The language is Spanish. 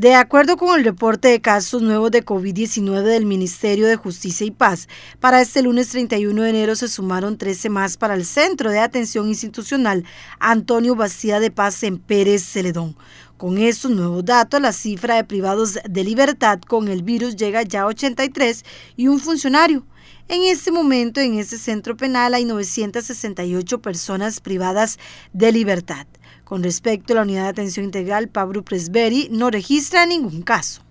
De acuerdo con el reporte de casos nuevos de COVID-19 del Ministerio de Justicia y Paz, para este lunes 31 de enero se sumaron 13 más para el Centro de Atención Institucional Antonio Bastida de Paz en Pérez Celedón. Con estos nuevos datos, la cifra de privados de libertad con el virus llega ya a 83 y un funcionario. En este momento, en ese centro penal hay 968 personas privadas de libertad. Con respecto a la unidad de atención integral, Pablo Presberi no registra ningún caso.